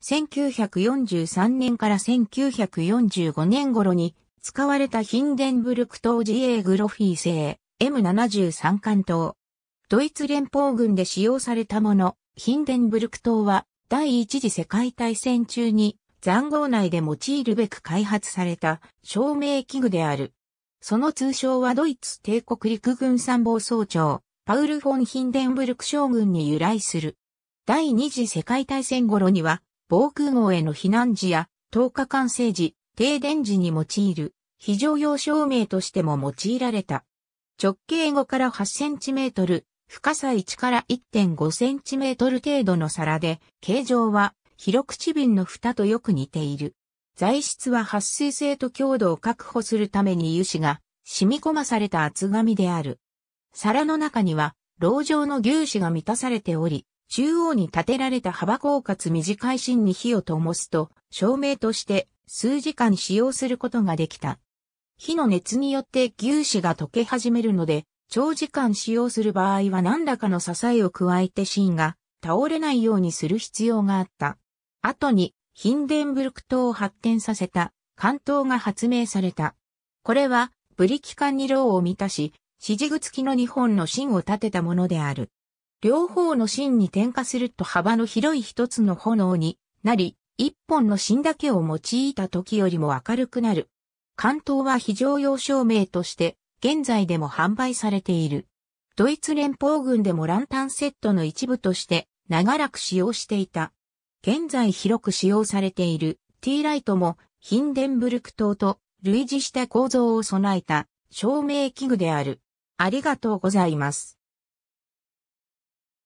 1943年から1945年頃に使われたヒンデンブルク島自衛グロフィー製 M73 艦島。ドイツ連邦軍で使用されたもの、ヒンデンブルク島は第一次世界大戦中に残壕内で用いるべく開発された照明器具である。その通称はドイツ帝国陸軍参謀総長、パウル・フォン・ヒンデンブルク将軍に由来する。第二次世界大戦頃には防空壕への避難時や、灯火完成時、停電時に用いる、非常用照明としても用いられた。直径5から8センチメートル、深さ1から1.5センチメートル程度の皿で、形状は広口瓶の蓋とよく似ている。材質は撥水性と強度を確保するために油脂が染み込まされた厚紙である。皿の中には、籠状の牛脂が満たされており、中央に建てられた幅広かつ短い芯に火を灯すと、照明として数時間使用することができた。火の熱によって牛脂が溶け始めるので、長時間使用する場合は何らかの支えを加えて芯が倒れないようにする必要があった。後にヒンデンブルク島を発展させた関東が発明された。これはブリキ管にローを満たし、指示具付きの日本の芯を立てたものである。両方の芯に点火すると幅の広い一つの炎になり、一本の芯だけを用いた時よりも明るくなる。関東は非常用照明として現在でも販売されている。ドイツ連邦軍でもランタンセットの一部として長らく使用していた。現在広く使用されている T ライトもヒンデンブルク島と類似した構造を備えた照明器具である。ありがとうございます。